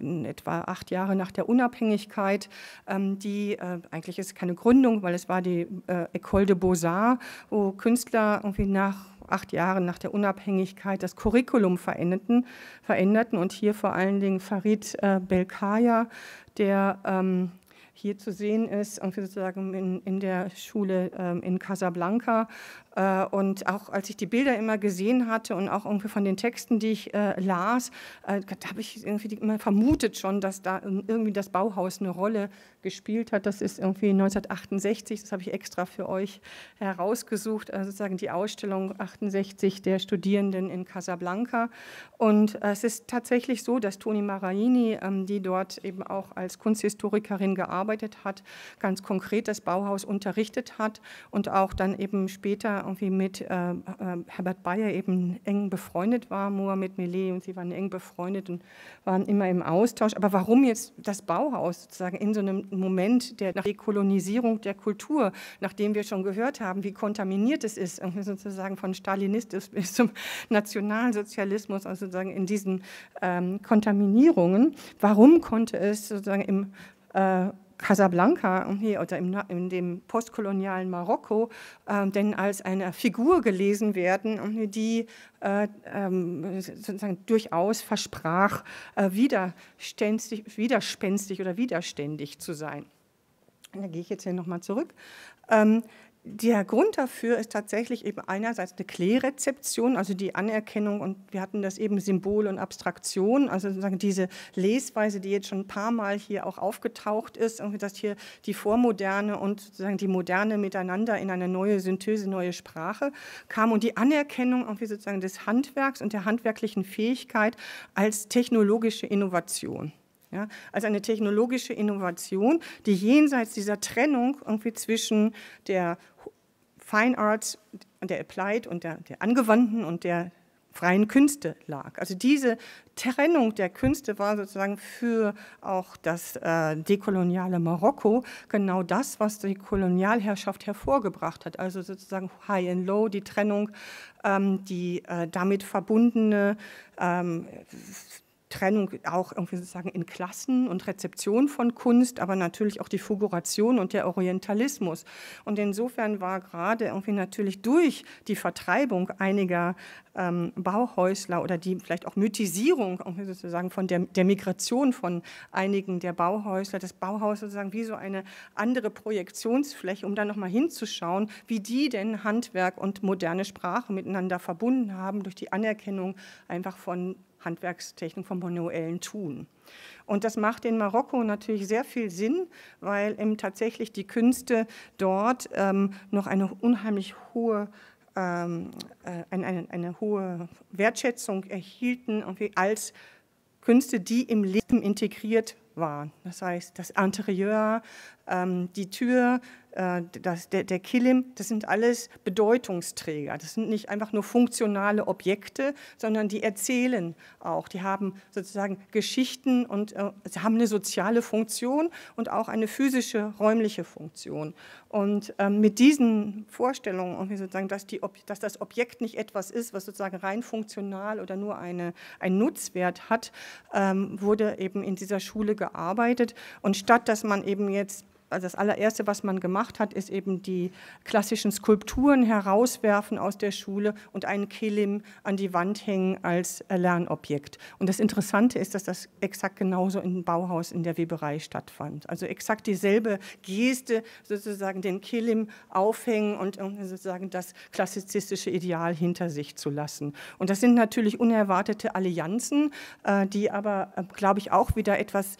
in etwa acht Jahre nach der Unabhängigkeit, ähm, die, äh, eigentlich ist keine Gründung, weil es war die äh, École de Beaux-Arts, wo Künstler irgendwie nach acht Jahren nach der Unabhängigkeit das Curriculum veränderten, veränderten und hier vor allen Dingen Farid äh, Belkaya, der ähm, hier zu sehen ist, sozusagen in, in der Schule ähm, in Casablanca, äh, und auch als ich die Bilder immer gesehen hatte und auch irgendwie von den Texten, die ich äh, las, äh, da habe ich irgendwie immer vermutet schon, dass da irgendwie das Bauhaus eine Rolle gespielt hat. Das ist irgendwie 1968, das habe ich extra für euch herausgesucht, äh, sozusagen die Ausstellung 68 der Studierenden in Casablanca. Und äh, es ist tatsächlich so, dass Toni Maraini, ähm, die dort eben auch als Kunsthistorikerin gearbeitet hat, ganz konkret das Bauhaus unterrichtet hat und auch dann eben später irgendwie mit äh, äh, Herbert Bayer eben eng befreundet war, Mohamed Meleh und sie waren eng befreundet und waren immer im Austausch. Aber warum jetzt das Bauhaus sozusagen in so einem Moment der Dekolonisierung der Kultur, nachdem wir schon gehört haben, wie kontaminiert es ist, sozusagen von Stalinismus bis zum Nationalsozialismus, also sozusagen in diesen ähm, Kontaminierungen, warum konnte es sozusagen im äh, Casablanca oder in dem postkolonialen Marokko ähm, denn als eine Figur gelesen werden, die äh, ähm, sozusagen durchaus versprach, äh, widerspenstig, widerspenstig oder widerständig zu sein. Da gehe ich jetzt hier nochmal zurück. Ähm, der Grund dafür ist tatsächlich eben einerseits eine Klärezeption, also die Anerkennung und wir hatten das eben Symbol und Abstraktion, also sozusagen diese Lesweise, die jetzt schon ein paar Mal hier auch aufgetaucht ist, irgendwie, dass hier die Vormoderne und sozusagen die Moderne miteinander in eine neue Synthese, neue Sprache kam und die Anerkennung irgendwie sozusagen des Handwerks und der handwerklichen Fähigkeit als technologische Innovation ja, als eine technologische Innovation, die jenseits dieser Trennung irgendwie zwischen der Fine Arts, der Applied und der, der angewandten und der freien Künste lag. Also diese Trennung der Künste war sozusagen für auch das äh, dekoloniale Marokko genau das, was die Kolonialherrschaft hervorgebracht hat. Also sozusagen High and Low, die Trennung, ähm, die äh, damit verbundene ähm, Trennung auch irgendwie sozusagen in Klassen und Rezeption von Kunst, aber natürlich auch die Fuguration und der Orientalismus. Und insofern war gerade irgendwie natürlich durch die Vertreibung einiger ähm, Bauhäusler oder die vielleicht auch Mythisierung irgendwie sozusagen von der, der Migration von einigen der Bauhäusler, das Bauhaus sozusagen wie so eine andere Projektionsfläche, um da nochmal hinzuschauen, wie die denn Handwerk und moderne Sprache miteinander verbunden haben durch die Anerkennung einfach von Handwerkstechnik, vom manuellen Tun. Und das macht in Marokko natürlich sehr viel Sinn, weil eben tatsächlich die Künste dort ähm, noch eine unheimlich hohe ähm, eine, äh, eine, eine, hohe Wertschätzung erhielten als Künste, die im Leben integriert waren. Das heißt, das Interieur, ähm, die Tür, äh, das, der, der Kilim, das sind alles Bedeutungsträger. Das sind nicht einfach nur funktionale Objekte, sondern die erzählen auch. Die haben sozusagen Geschichten und äh, sie haben eine soziale Funktion und auch eine physische, räumliche Funktion. Und ähm, mit diesen Vorstellungen, irgendwie sozusagen, dass, die, dass das Objekt nicht etwas ist, was sozusagen rein funktional oder nur eine, einen Nutzwert hat, ähm, wurde eben in dieser Schule gearbeitet. Und statt dass man eben jetzt also das allererste, was man gemacht hat, ist eben die klassischen Skulpturen herauswerfen aus der Schule und einen Kilim an die Wand hängen als äh, Lernobjekt. Und das Interessante ist, dass das exakt genauso im Bauhaus in der Weberei stattfand. Also exakt dieselbe Geste, sozusagen den Kilim aufhängen und sozusagen das klassizistische Ideal hinter sich zu lassen. Und das sind natürlich unerwartete Allianzen, äh, die aber, äh, glaube ich, auch wieder etwas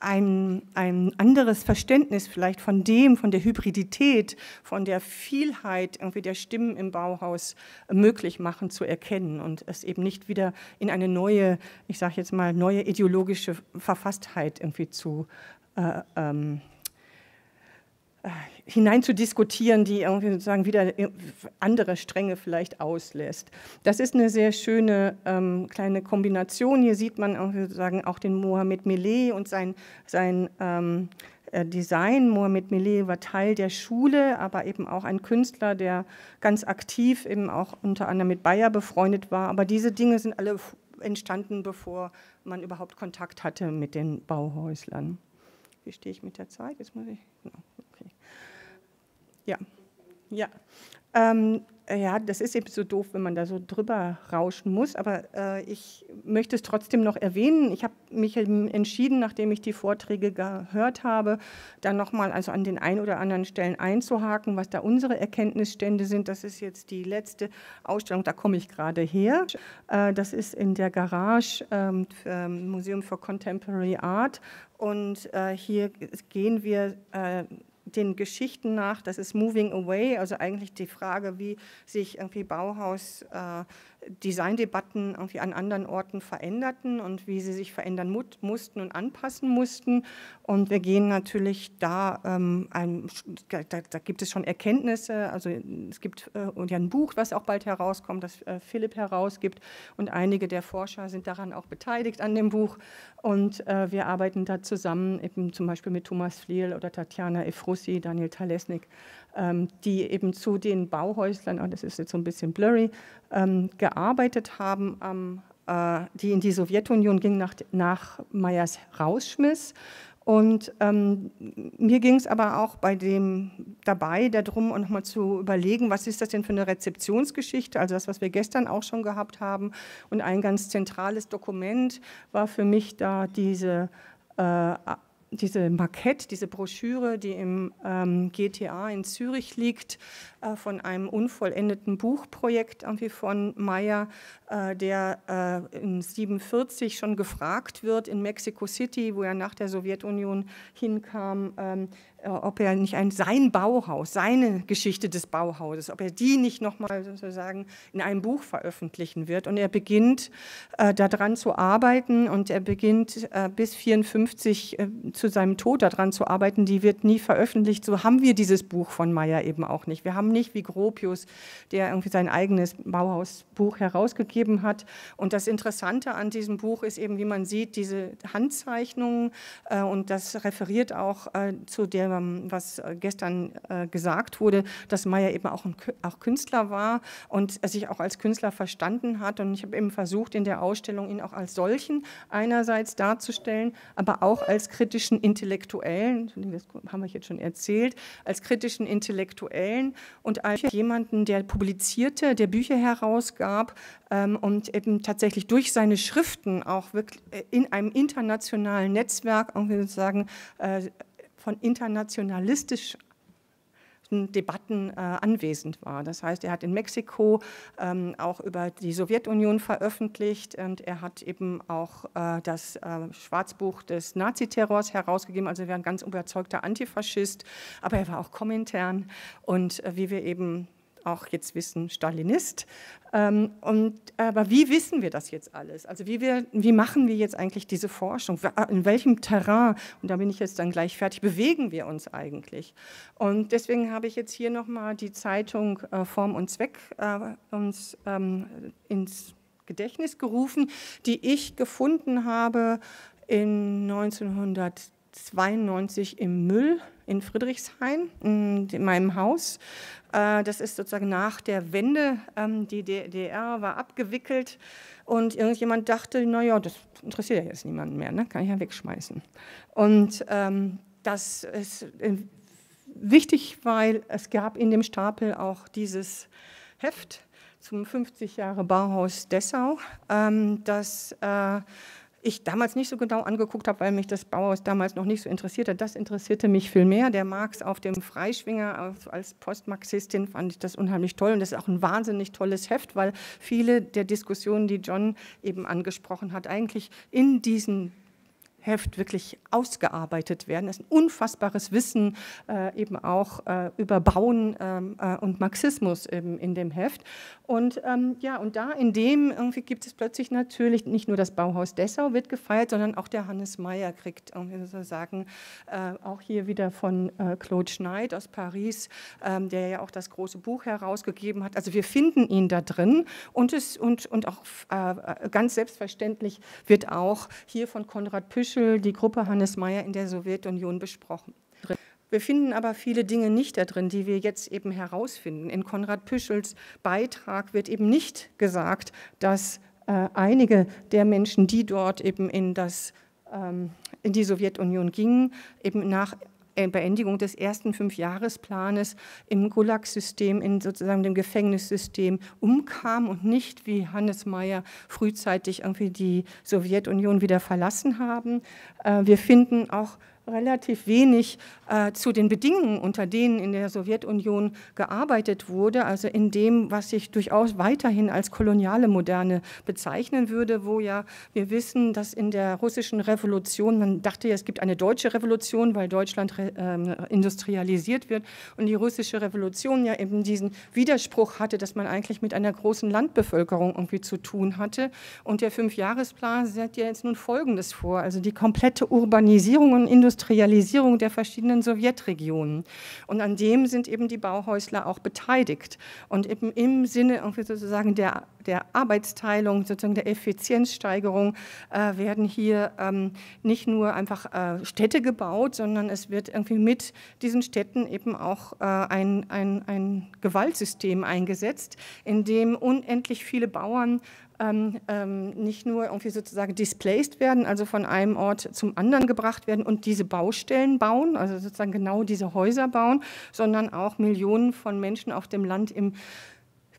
ein, ein anderes Verständnis vielleicht von dem, von der Hybridität, von der Vielheit irgendwie der Stimmen im Bauhaus äh, möglich machen zu erkennen und es eben nicht wieder in eine neue, ich sage jetzt mal, neue ideologische Verfasstheit irgendwie zu äh, ähm, äh, hinein zu diskutieren, die irgendwie sozusagen wieder andere Stränge vielleicht auslässt. Das ist eine sehr schöne ähm, kleine Kombination. Hier sieht man sozusagen auch den Mohamed Meleh und sein, sein ähm, äh, Design. Mohamed Meleh war Teil der Schule, aber eben auch ein Künstler, der ganz aktiv eben auch unter anderem mit Bayer befreundet war. Aber diese Dinge sind alle entstanden, bevor man überhaupt Kontakt hatte mit den Bauhäuslern. Wie stehe ich mit der Zeit? Jetzt muss ich. Genau. Ja, ja. Ähm, ja, das ist eben so doof, wenn man da so drüber rauschen muss, aber äh, ich möchte es trotzdem noch erwähnen. Ich habe mich entschieden, nachdem ich die Vorträge gehört habe, dann nochmal also an den ein oder anderen Stellen einzuhaken, was da unsere Erkenntnisstände sind. Das ist jetzt die letzte Ausstellung, da komme ich gerade her. Äh, das ist in der Garage ähm, Museum for Contemporary Art und äh, hier gehen wir äh, den Geschichten nach, das ist Moving Away, also eigentlich die Frage, wie sich irgendwie Bauhaus äh, Designdebatten irgendwie an anderen Orten veränderten und wie sie sich verändern mussten und anpassen mussten. Und wir gehen natürlich da, ähm, ein, da, da, gibt es schon Erkenntnisse, also es gibt äh, ja ein Buch, was auch bald herauskommt, das äh, Philipp herausgibt und einige der Forscher sind daran auch beteiligt an dem Buch und äh, wir arbeiten da zusammen eben zum Beispiel mit Thomas Fliel oder Tatjana Efrussi, Daniel Talesnik ähm, die eben zu den Bauhäuslern, und das ist jetzt so ein bisschen blurry, ähm, gearbeitet haben am, äh, die in die Sowjetunion gingen nach, nach Meyers rausschmiss. Und ähm, mir ging es aber auch bei dem dabei darum, nochmal zu überlegen, was ist das denn für eine Rezeptionsgeschichte, also das, was wir gestern auch schon gehabt haben. Und ein ganz zentrales Dokument war für mich da diese äh, diese Makette, diese Broschüre, die im ähm, GTA in Zürich liegt, äh, von einem unvollendeten Buchprojekt irgendwie von Meyer, äh, der äh, in 47 schon gefragt wird in Mexico City, wo er nach der Sowjetunion hinkam, ähm, ob er nicht ein, sein Bauhaus, seine Geschichte des Bauhauses, ob er die nicht nochmal sozusagen in einem Buch veröffentlichen wird. Und er beginnt äh, daran zu arbeiten und er beginnt äh, bis 1954 äh, zu seinem Tod daran zu arbeiten. Die wird nie veröffentlicht. So haben wir dieses Buch von Meyer eben auch nicht. Wir haben nicht wie Gropius, der irgendwie sein eigenes Bauhausbuch herausgegeben hat. Und das Interessante an diesem Buch ist eben, wie man sieht, diese Handzeichnungen äh, und das referiert auch äh, zu der ähm, was äh, gestern äh, gesagt wurde, dass Meyer eben auch, ein, auch Künstler war und sich auch als Künstler verstanden hat. Und ich habe eben versucht, in der Ausstellung ihn auch als solchen einerseits darzustellen, aber auch als kritischen Intellektuellen, das haben wir jetzt schon erzählt, als kritischen Intellektuellen und als jemanden, der publizierte, der Bücher herausgab ähm, und eben tatsächlich durch seine Schriften auch wirklich äh, in einem internationalen Netzwerk sozusagen äh, von internationalistischen Debatten äh, anwesend war. Das heißt, er hat in Mexiko ähm, auch über die Sowjetunion veröffentlicht und er hat eben auch äh, das äh, Schwarzbuch des Naziterrors herausgegeben. Also er war ein ganz überzeugter Antifaschist, aber er war auch Komintern und äh, wie wir eben auch jetzt wissen, Stalinist. Ähm, und, aber wie wissen wir das jetzt alles? Also wie, wir, wie machen wir jetzt eigentlich diese Forschung? In welchem Terrain, und da bin ich jetzt dann gleich fertig, bewegen wir uns eigentlich? Und deswegen habe ich jetzt hier nochmal die Zeitung äh, Form und Zweck äh, uns ähm, ins Gedächtnis gerufen, die ich gefunden habe in 1910. 92 im Müll in Friedrichshain, in meinem Haus. Äh, das ist sozusagen nach der Wende. Ähm, die DDR war abgewickelt und irgendjemand dachte, naja, das interessiert ja jetzt niemanden mehr, ne? kann ich ja wegschmeißen. Und ähm, das ist äh, wichtig, weil es gab in dem Stapel auch dieses Heft zum 50 Jahre Bauhaus Dessau, ähm, das... Äh, ich damals nicht so genau angeguckt habe, weil mich das Bauhaus damals noch nicht so interessierte. Das interessierte mich viel mehr. Der Marx auf dem Freischwinger als Postmarxistin fand ich das unheimlich toll. Und das ist auch ein wahnsinnig tolles Heft, weil viele der Diskussionen, die John eben angesprochen hat, eigentlich in diesen Heft wirklich ausgearbeitet werden. Es ist ein unfassbares Wissen äh, eben auch äh, über Bauen ähm, äh, und Marxismus eben in dem Heft. Und ähm, ja, und da in dem irgendwie gibt es plötzlich natürlich nicht nur das Bauhaus Dessau wird gefeiert, sondern auch der Hannes Meyer kriegt sozusagen äh, auch hier wieder von äh, Claude Schneid aus Paris, ähm, der ja auch das große Buch herausgegeben hat. Also wir finden ihn da drin und es und und auch äh, ganz selbstverständlich wird auch hier von Konrad Pisch Mischel die Gruppe Hannes Meyer in der Sowjetunion besprochen. Wir finden aber viele Dinge nicht da drin, die wir jetzt eben herausfinden. In Konrad Püschels Beitrag wird eben nicht gesagt, dass äh, einige der Menschen, die dort eben in das ähm, in die Sowjetunion gingen, eben nach äh, Beendigung des ersten Fünfjahresplanes im Gulag-System, in sozusagen dem Gefängnissystem umkam und nicht wie Hannes Mayer frühzeitig irgendwie die Sowjetunion wieder verlassen haben. Äh, wir finden auch relativ wenig äh, zu den Bedingungen, unter denen in der Sowjetunion gearbeitet wurde, also in dem, was ich durchaus weiterhin als koloniale Moderne bezeichnen würde, wo ja wir wissen, dass in der russischen Revolution, man dachte ja, es gibt eine deutsche Revolution, weil Deutschland äh, industrialisiert wird und die russische Revolution ja eben diesen Widerspruch hatte, dass man eigentlich mit einer großen Landbevölkerung irgendwie zu tun hatte und der Fünfjahresplan setzt ja jetzt nun Folgendes vor, also die komplette Urbanisierung und Industrialisierung Industrialisierung der verschiedenen Sowjetregionen. Und an dem sind eben die Bauhäusler auch beteiligt. Und eben im Sinne sozusagen der, der Arbeitsteilung, sozusagen der Effizienzsteigerung, äh, werden hier ähm, nicht nur einfach äh, Städte gebaut, sondern es wird irgendwie mit diesen Städten eben auch äh, ein, ein, ein Gewaltsystem eingesetzt, in dem unendlich viele Bauern ähm, ähm, nicht nur irgendwie sozusagen displaced werden, also von einem Ort zum anderen gebracht werden und diese Baustellen bauen, also sozusagen genau diese Häuser bauen, sondern auch Millionen von Menschen auf dem Land im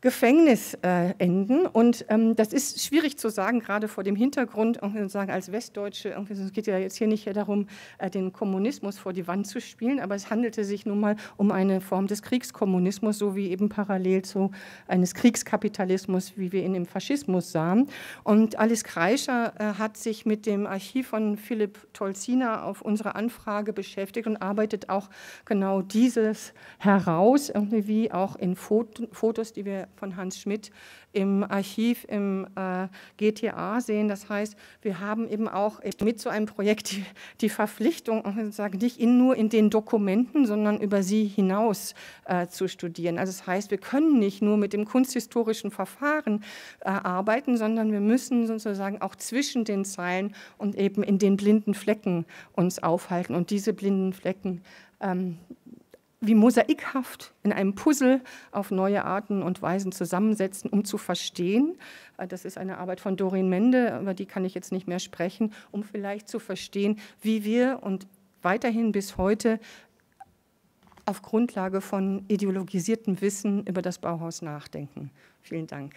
Gefängnis äh, enden. Und ähm, das ist schwierig zu sagen, gerade vor dem Hintergrund, irgendwie sozusagen als Westdeutsche, irgendwie, es geht ja jetzt hier nicht darum, äh, den Kommunismus vor die Wand zu spielen, aber es handelte sich nun mal um eine Form des Kriegskommunismus, so wie eben parallel zu eines Kriegskapitalismus, wie wir ihn im Faschismus sahen. Und Alice Kreischer äh, hat sich mit dem Archiv von Philipp Tolzina auf unsere Anfrage beschäftigt und arbeitet auch genau dieses heraus, irgendwie wie auch in Fotos, die wir von Hans Schmidt im Archiv im äh, GTA sehen. Das heißt, wir haben eben auch mit so einem Projekt die, die Verpflichtung, sagen, nicht in, nur in den Dokumenten, sondern über sie hinaus äh, zu studieren. Also das heißt, wir können nicht nur mit dem kunsthistorischen Verfahren äh, arbeiten, sondern wir müssen sozusagen auch zwischen den Zeilen und eben in den blinden Flecken uns aufhalten und diese blinden Flecken ähm, wie mosaikhaft in einem Puzzle auf neue Arten und Weisen zusammensetzen, um zu verstehen. Äh, das ist eine Arbeit von Doreen Mende, über die kann ich jetzt nicht mehr sprechen, um vielleicht zu verstehen, wie wir und weiterhin bis heute auf Grundlage von ideologisiertem Wissen über das Bauhaus nachdenken. Vielen Dank.